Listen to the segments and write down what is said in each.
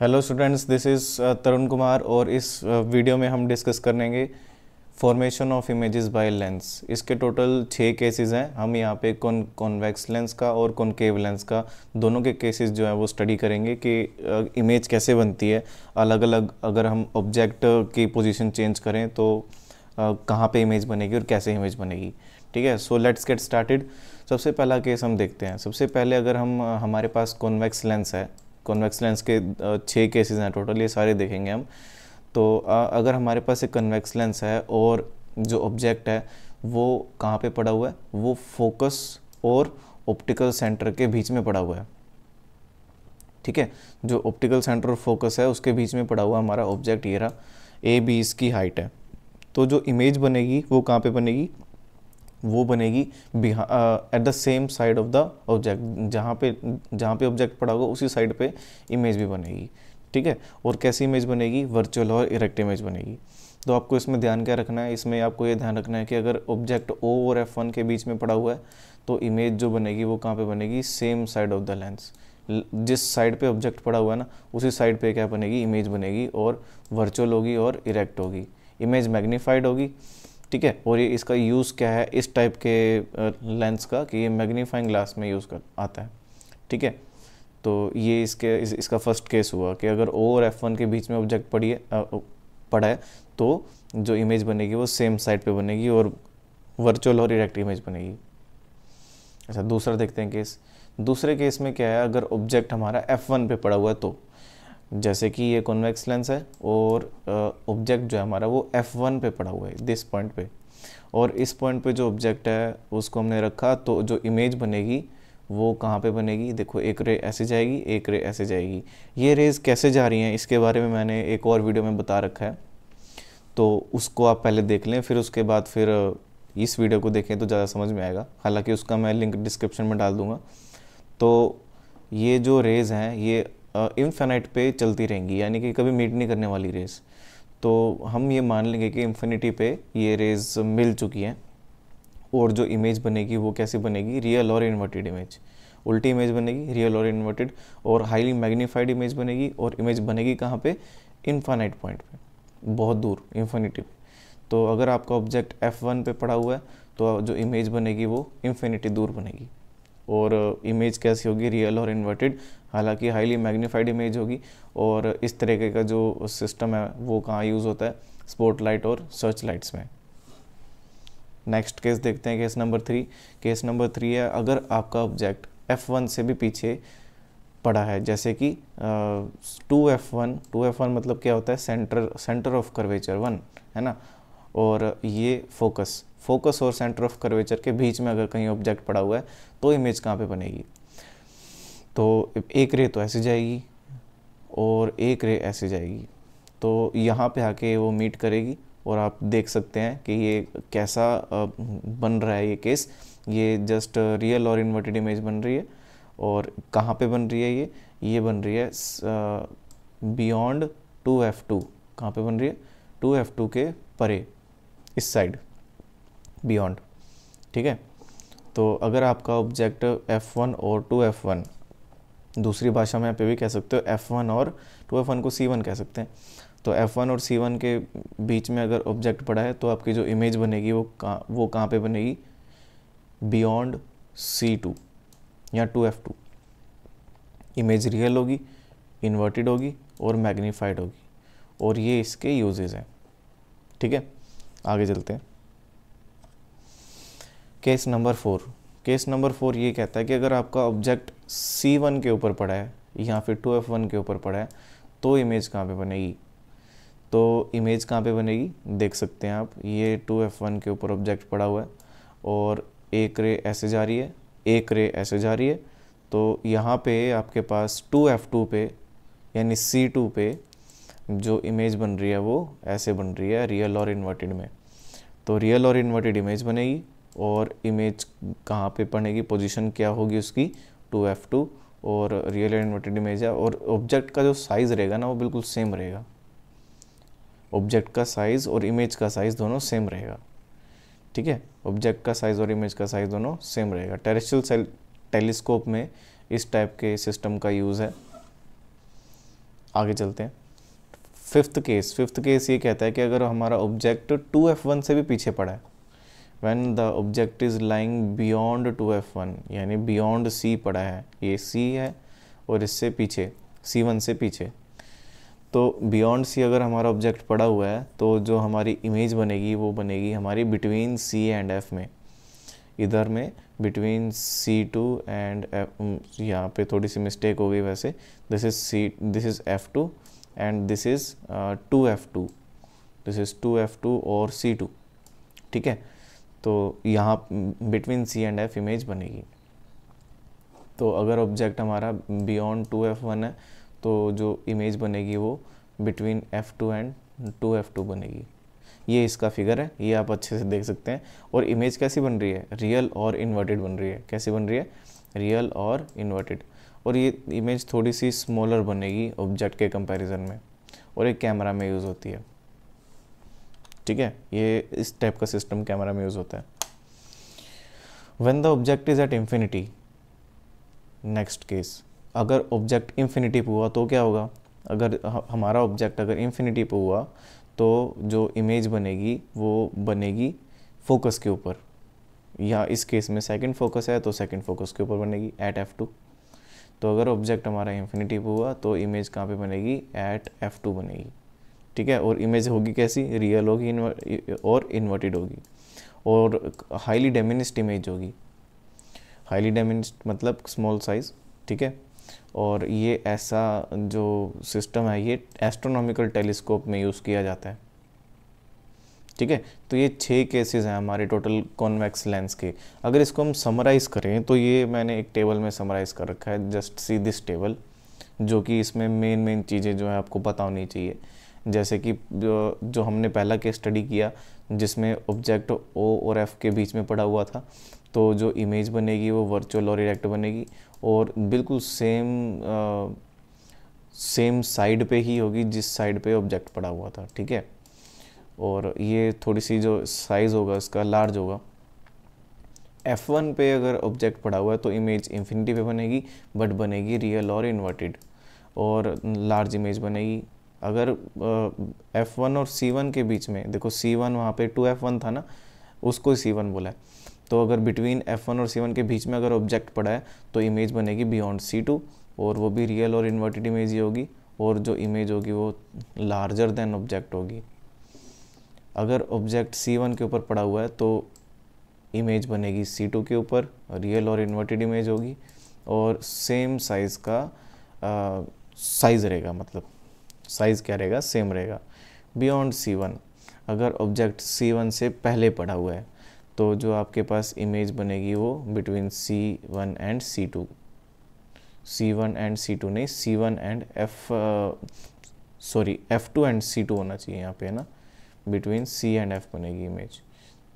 hello students this is Tarun Kumar और इस video uh, में हम डिस्कस करेंगे formation of images by lens इसके टोटल छः केसेस हैं हम यहाँ पे कौन कॉन्वेक्स लेंस का और केव लेंस का दोनों के केसेस जो है वो स्टडी करेंगे कि इमेज uh, कैसे बनती है अलग अलग अगर हम ऑब्जेक्ट की पोजीशन चेंज करें तो uh, कहाँ पे इमेज बनेगी और कैसे इमेज बनेगी ठीक है सो लेट्स गेट स्टार्टेड सबसे पहला केस हम देखते हैं सबसे पहले अगर हम हमारे पास कॉन्वेक्स लेंस है कन्वेक्स लेंस के छः केसेस हैं टोटल ये सारे देखेंगे हम तो अगर हमारे पास एक कन्वेक्स लेंस है और जो ऑब्जेक्ट है वो कहाँ पे पड़ा हुआ है वो फोकस और ऑप्टिकल सेंटर के बीच में पड़ा हुआ है ठीक है जो ऑप्टिकल सेंटर और फोकस है उसके बीच में पड़ा हुआ हमारा ऑब्जेक्ट ये रहा ए बी इसकी हाइट है तो जो इमेज बनेगी वो कहाँ पे बनेगी वो बनेगी at the same side of the object जहाँ पे जहाँ पे ऑब्जेक्ट पड़ा होगा उसी साइड पे इमेज भी बनेगी ठीक है और कैसी इमेज बनेगी वर्चुअल और इरेक्ट इमेज बनेगी तो आपको इसमें ध्यान क्या रखना है इसमें आपको ये ध्यान रखना है कि अगर ऑब्जेक्ट ओ और एफ वन के बीच में पड़ा हुआ है तो इमेज जो बनेगी वो कहाँ पे बनेगी same side of the lens जिस साइड पे ऑब्जेक्ट पड़ा हुआ है ना उसी साइड पे क्या बनेगी इमेज बनेगी और वर्चुअल होगी और इरेक्ट होगी इमेज मैग्नीफाइड होगी ठीक है और ये इसका यूज़ क्या है इस टाइप के लेंस का कि ये मैग्नीफाइंग ग्लास में यूज़ कर आता है ठीक है तो ये इसके इस, इसका फर्स्ट केस हुआ कि अगर ओ और एफ वन के बीच में ऑब्जेक्ट पड़ी है पड़ा है तो जो इमेज बनेगी वो सेम साइड पे बनेगी और वर्चुअल और इरेक्ट इमेज बनेगी अच्छा दूसरा देखते हैं केस दूसरे केस में क्या है अगर ऑब्जेक्ट हमारा एफ वन पे पड़ा हुआ है तो जैसे कि ये कॉन्वेक्स लेंस है और ऑब्जेक्ट जो है हमारा वो एफ़ वन पे पड़ा हुआ है दिस पॉइंट पे और इस पॉइंट पे जो ऑब्जेक्ट है उसको हमने रखा तो जो इमेज बनेगी वो कहाँ पे बनेगी देखो एक रे ऐसे जाएगी एक रे ऐसे जाएगी ये रेज़ कैसे जा रही हैं इसके बारे में मैंने एक और वीडियो में बता रखा है तो उसको आप पहले देख लें फिर उसके बाद फिर इस वीडियो को देखें तो ज़्यादा समझ में आएगा हालांकि उसका मैं लिंक डिस्क्रिप्शन में डाल दूँगा तो ये जो रेज़ हैं ये इनफिनाइट पे चलती रहेंगी यानी कि कभी मीट नहीं करने वाली रेस तो हम ये मान लेंगे कि इन्फिनिटी पे ये रेस मिल चुकी हैं और जो इमेज बनेगी वो कैसी बनेगी रियल और इन्वर्टेड इमेज उल्टी इमेज बनेगी रियल और इन्वर्टेड और हाईली मैग्नीफाइड इमेज बनेगी और इमेज बनेगी कहाँ पे इन्फानाइट पॉइंट पे बहुत दूर इन्फिनिटी पे तो अगर आपका ऑब्जेक्ट एफ़ वन पड़ा हुआ है तो जो इमेज बनेगी वो इन्फिनिटी दूर बनेगी और इमेज कैसी होगी रियल और इन्वर्टेड हालांकि हाईली मैग्नीफाइड इमेज होगी और इस तरीके का जो सिस्टम है वो कहाँ यूज़ होता है स्पॉट लाइट और सर्च लाइट्स में नेक्स्ट केस देखते हैं case number three case number three है अगर आपका ऑब्जेक्ट एफ वन से भी पीछे पड़ा है जैसे कि two F one two F one मतलब क्या होता है centre centre of curvature one है ना और ये फोकस फोकस और सेंटर ऑफ कर्वेचर के बीच में अगर कहीं ऑब्जेक्ट पड़ा हुआ है तो इमेज कहाँ पे बनेगी तो एक रे तो ऐसे जाएगी और एक रे ऐसे जाएगी तो यहाँ पे आके वो मीट करेगी और आप देख सकते हैं कि ये कैसा बन रहा है ये केस ये जस्ट रियल और इन्वर्टेड इमेज बन रही है और कहाँ पे बन रही है ये ये बन रही है बियॉन्ड टू एफ़ टू कहाँ पर बन रही है टू एफ़ टू के परे इस साइड बियॉन्ड ठीक है तो अगर आपका ऑब्जेक्ट एफ़ वन और टू एफ़ वन दूसरी भाषा में आप ये भी कह सकते हो एफ़ वन और टू एफ़ वन को सी वन कह सकते हैं तो एफ़ वन और सी वन के बीच में अगर ऑब्जेक्ट पड़ा है तो आपकी जो इमेज बनेगी वो कहाँ वो कहाँ पे बनेगी बियॉन्ड सी टू या two F two image real होगी इन्वर्टेड होगी और मैग्नीफाइड होगी और ये इसके यूजेज हैं ठीक है आगे चलते हैं case number four case number four ये कहता है कि अगर आपका ऑब्जेक्ट सी वन के ऊपर पड़ा है या फिर टू एफ वन के ऊपर पड़ा है तो इमेज कहाँ पे बनेगी तो इमेज कहाँ पे बनेगी देख सकते हैं आप ये टू एफ वन के ऊपर ऑब्जेक्ट पड़ा हुआ है और एक रे ऐसे जा रही है एक रे ऐसे जा रही है तो यहाँ पे आपके पास टू एफ टू पे यानी सी टू पे जो इमेज बन रही है वो ऐसे बन रही है रियल और इन्वर्टेड में तो रियल और इन्वर्टेड इमेज बनेगी और इमेज कहाँ पे पड़ेगी पोजीशन क्या होगी उसकी टू एफ टू और रियल इन्वर्टेड इमेज है और ऑब्जेक्ट का जो साइज़ रहेगा ना वो बिल्कुल सेम रहेगा ऑब्जेक्ट का साइज़ और इमेज का साइज़ दोनों सेम रहेगा ठीक है ऑब्जेक्ट का साइज़ और इमेज का साइज़ दोनों सेम रहेगा टेरेस्ट्रियल सेल टेलीस्कोप में इस टाइप के सिस्टम का यूज़ है आगे चलते हैं फिफ्थ केस फिफ्थ केस ये कहता है कि अगर हमारा ऑब्जेक्ट टू एफ वन से भी पीछे पड़ा है when the object is lying beyond 2f1 यानी बियॉन्ड सी पड़ा है ये सी है और इससे पीछे सी वन से पीछे तो बियॉन्ड सी अगर हमारा ऑब्जेक्ट पड़ा हुआ है तो जो हमारी इमेज बनेगी वो बनेगी हमारी बिटवीन सी एंड एफ में इधर में between C two and F यहाँ पे थोड़ी सी मिस्टेक हो गई वैसे this is C this is F two and this is two F two this is two F two और सी टू ठीक है तो यहाँ between C and F image बनेगी तो अगर ऑब्जेक्ट हमारा बियॉन्ड टू एफ वन है तो जो इमेज बनेगी वो between F two and two F two बनेगी ये इसका फिगर है ये आप अच्छे से देख सकते हैं और इमेज कैसी बन रही है रियल और इन्वर्टेड बन रही है कैसी बन रही है रियल और इन्वर्टेड और ये इमेज थोड़ी सी स्मॉलर बनेगी ऑब्जेक्ट के कंपैरिजन में और एक कैमरा में यूज़ होती है ठीक है ये इस टाइप का सिस्टम कैमरा में यूज़ होता है when the object is at infinity next case अगर ऑब्जेक्ट इन्फिनिटी पर हुआ तो क्या होगा अगर हमारा ऑब्जेक्ट अगर इन्फिनिटी पर हुआ तो जो इमेज बनेगी वो बनेगी फोकस के ऊपर या इस केस में सेकंड फोकस है तो सेकंड फोकस के ऊपर बनेगी एट एफ़ टू तो अगर ऑब्जेक्ट हमारा इन्फिनिटी पर हुआ तो इमेज कहाँ पे बनेगी एट एफ़ टू बनेगी ठीक है और इमेज होगी कैसी रियल होगी और इन्वर्टेड होगी और हाईली डेमिनिस्ट इमेज होगी हाईली डेमिनिस्ट मतलब स्मॉल साइज़ ठीक है और ये ऐसा जो सिस्टम है ये एस्ट्रोनॉमिकल टेलीस्कोप में यूज़ किया जाता है ठीक है तो ये छः केसेस हैं हमारे टोटल कॉन्वेक्स लेंस के अगर इसको हम समराइज़ करें तो ये मैंने एक टेबल में समराइज़ कर रखा है जस्ट सी दिस टेबल जो कि इसमें मेन मेन चीज़ें जो है आपको पता होनी चाहिए जैसे कि जो, जो हमने पहला केस स्टडी किया जिसमें ऑब्जेक्ट ओ और एफ के बीच में पड़ा हुआ था तो जो इमेज बनेगी वो वर्चुअल और इरेक्ट बनेगी और बिल्कुल सेम सेम साइड पे ही होगी जिस साइड पे ऑब्जेक्ट पड़ा हुआ था ठीक है और ये थोड़ी सी जो साइज़ होगा इसका लार्ज होगा F1 पे अगर ऑब्जेक्ट पड़ा हुआ है तो इमेज इन्फिनिटी पे बनेगी बट बनेगी रियल और इन्वर्टेड और लार्ज इमेज बनेगी अगर एफ़ वन और सी वन के बीच में देखो सी वन वहाँ पर टू एफ़ वन था ना उसको सी वन बोला है तो अगर बिटवीन एफ़ वन और सी वन के बीच में अगर ऑब्जेक्ट पड़ा है तो इमेज बनेगी बियॉन्ड सी टू और वो भी रियल और इन्वर्टेड इमेज ही होगी और जो इमेज होगी वो लार्जर देन ऑब्जेक्ट होगी अगर ऑब्जेक्ट सी वन के ऊपर पड़ा हुआ है तो इमेज बनेगी सी टू के ऊपर रियल और इन्वर्टेड इमेज होगी और सेम साइज़ का साइज़ रहेगा मतलब साइज़ क्या रहेगा सेम रहेगा बियॉन्ड सी वन अगर ऑब्जेक्ट सी वन से पहले पड़ा हुआ है तो जो आपके पास इमेज बनेगी वो between C one and C two C one and C two नहीं C one and F sorry F two and C two होना चाहिए यहाँ पे है ना बिटवीन सी एंड एफ बनेगी image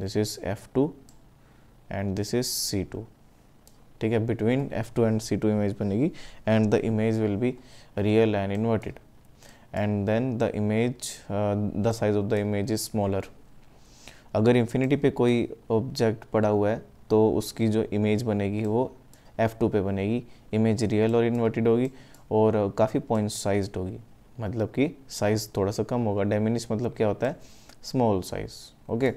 this is F two and this is C two ठीक है between F two and C two image बनेगी and the image will be real and inverted and then the image uh, the size of the image is smaller अगर infinity पे कोई object पड़ा हुआ है तो उसकी जो image बनेगी वो F2 पे बनेगी इमेज रियल और इन्वर्टेड होगी और काफ़ी पॉइंट साइज होगी मतलब कि साइज़ थोड़ा सा कम होगा डेमिनिश मतलब क्या होता है स्मॉल साइज़ ओके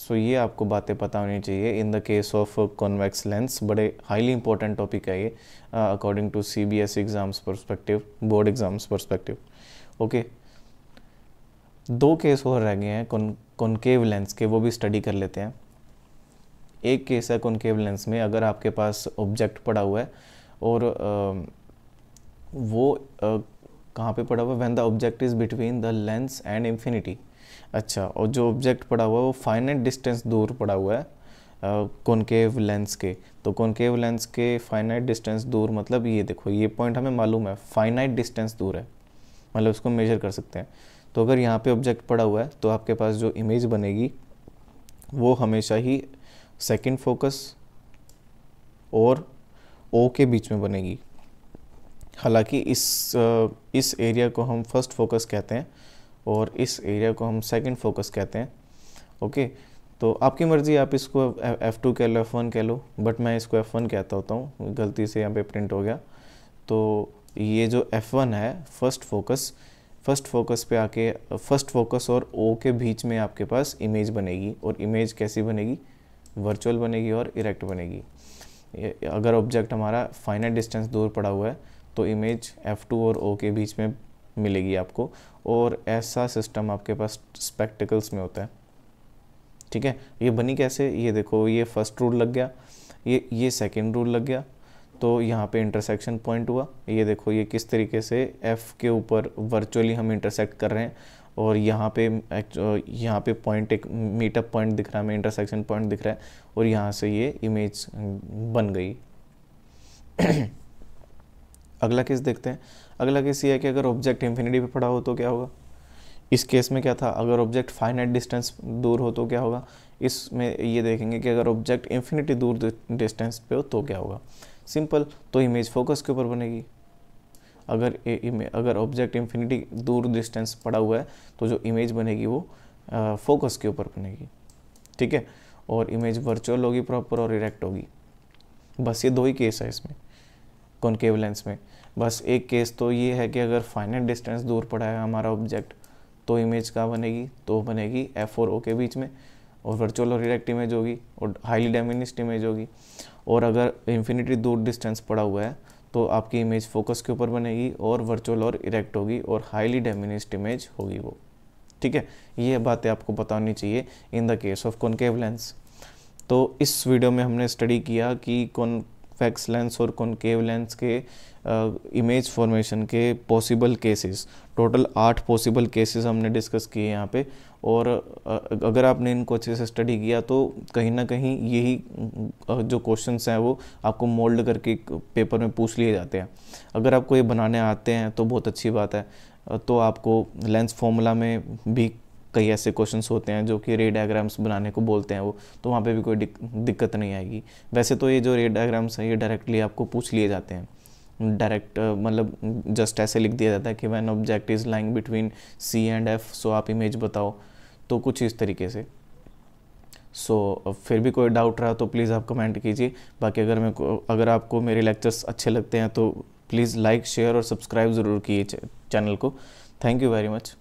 सो ये आपको बातें पता होनी चाहिए in the case of convex lens बड़े हाईली इंपॉर्टेंट टॉपिक है ये according to C B S exams perspective board exams perspective okay दो केस और रह गए हैं कौन कॉन्केव लेंस के वो भी स्टडी कर लेते हैं एक केस है कौनकेव लेंस में अगर आपके पास ऑब्जेक्ट पड़ा हुआ है और आ, वो कहाँ पे पड़ा हुआ when the object is between the lens and infinity अच्छा और जो ऑब्जेक्ट पड़ा हुआ है वो फाइनेट डिस्टेंस दूर पड़ा हुआ है कौनकेव लेंस के तो कॉन्केव लेंस के फाइनाइट डिस्टेंस दूर मतलब ये देखो ये पॉइंट हमें मालूम है फाइनाइट डिस्टेंस दूर है मतलब उसको मेजर कर सकते हैं तो अगर यहाँ पे ऑब्जेक्ट पड़ा हुआ है तो आपके पास जो इमेज बनेगी वो हमेशा ही सेकंड फोकस और ओ के बीच में बनेगी हालांकि इस इस एरिया को हम फर्स्ट फोकस कहते हैं और इस एरिया को हम सेकंड फोकस कहते हैं ओके तो आपकी मर्ज़ी आप इसको एफ़ टू कह लो एफ़ वन कह लो बट मैं इसको एफ़ वन कहता होता हूँ गलती से यहाँ पे प्रिंट हो गया तो ये जो F1 है फर्स्ट फोकस फर्स्ट फोकस पे आके फर्स्ट फोकस और ओ के बीच में आपके पास इमेज बनेगी और इमेज कैसी बनेगी वर्चुअल बनेगी और इरेक्ट बनेगी अगर ऑब्जेक्ट हमारा फाइनल डिस्टेंस दूर पड़ा हुआ है तो इमेज F2 और O के बीच में मिलेगी आपको और ऐसा सिस्टम आपके पास स्पेक्टिकल्स में होता है ठीक है ये बनी कैसे ये देखो ये फर्स्ट रूल लग गया ये ये सेकेंड रूल लग गया तो यहाँ पे इंटरसेक्शन पॉइंट हुआ ये देखो ये किस तरीके से एफ़ के ऊपर वर्चुअली हम इंटरसेक्ट कर रहे हैं और यहाँ पे यहाँ पे पॉइंट एक मीटअप पॉइंट दिख रहा है हमें इंटरसेक्शन पॉइंट दिख रहा है और यहाँ से ये इमेज बन गई अगला केस देखते हैं अगला केस ये है कि अगर ऑब्जेक्ट इन्फिनिटी पे पड़ा हो तो क्या होगा इस केस में क्या था अगर ऑब्जेक्ट फाइनाइट डिस्टेंस दूर हो तो क्या होगा इसमें ये देखेंगे कि अगर ऑब्जेक्ट इन्फिनिटी दूर डिस्टेंस पे हो तो क्या होगा सिंपल तो इमेज फोकस के ऊपर बनेगी अगर ए, अगर ऑब्जेक्ट इन्फिनिटी दूर डिस्टेंस पड़ा हुआ है तो जो इमेज बनेगी वो फोकस के ऊपर बनेगी ठीक है और इमेज वर्चुअल होगी प्रॉपर और इरेक्ट होगी बस ये दो ही केस है इसमें कॉन्केवलेंस लेंस में बस एक केस तो ये है कि अगर फाइनेट डिस्टेंस दूर पड़ा है हमारा ऑब्जेक्ट तो इमेज कहाँ बनेगी तो बनेगी एफ और ओ के बीच में और वर्चुअल और इरेक्ट इमेज होगी और हाईली डेमिनिस्ट इमेज होगी और अगर इन्फिनिटी दूर डिस्टेंस पड़ा हुआ है तो आपकी इमेज फोकस के ऊपर बनेगी और वर्चुअल और इरेक्ट होगी और हाईली डेमिनिस्ट इमेज होगी वो ठीक है ये बातें आपको बतानी चाहिए in the case of concave lens lens तो इस वीडियो में हमने स्टडी किया कि कौन फैक्स लेंस और कॉन्केव लेंस के इमेज फॉर्मेशन के पॉसिबल केसेस टोटल आठ पॉसिबल केसेस हमने डिस्कस किए यहाँ पे और अगर आपने इनको अच्छे से स्टडी किया तो कहीं ना कहीं यही जो क्वेश्चंस हैं वो आपको मोल्ड करके पेपर में पूछ लिए जाते हैं अगर आपको ये बनाने आते हैं तो बहुत अच्छी बात है तो आपको लेंस फॉर्मूला में भी कई ऐसे क्वेश्चंस होते हैं जो कि रे डायग्राम्स बनाने को बोलते हैं वो तो वहाँ पे भी कोई दिक्कत नहीं आएगी वैसे तो ये जो रे डायग्राम्स हैं ये डायरेक्टली आपको पूछ लिए जाते हैं डायरेक्ट मतलब जस्ट ऐसे लिख दिया जाता है कि when object is lying between C and F so आप इमेज बताओ तो कुछ इस तरीके से सो so, फिर भी कोई डाउट रहा तो प्लीज़ आप कमेंट कीजिए बाकी अगर मैं अगर आपको मेरे लेक्चर्स अच्छे लगते हैं तो प्लीज़ लाइक शेयर और सब्सक्राइब ज़रूर किए चैनल को थैंक यू वेरी मच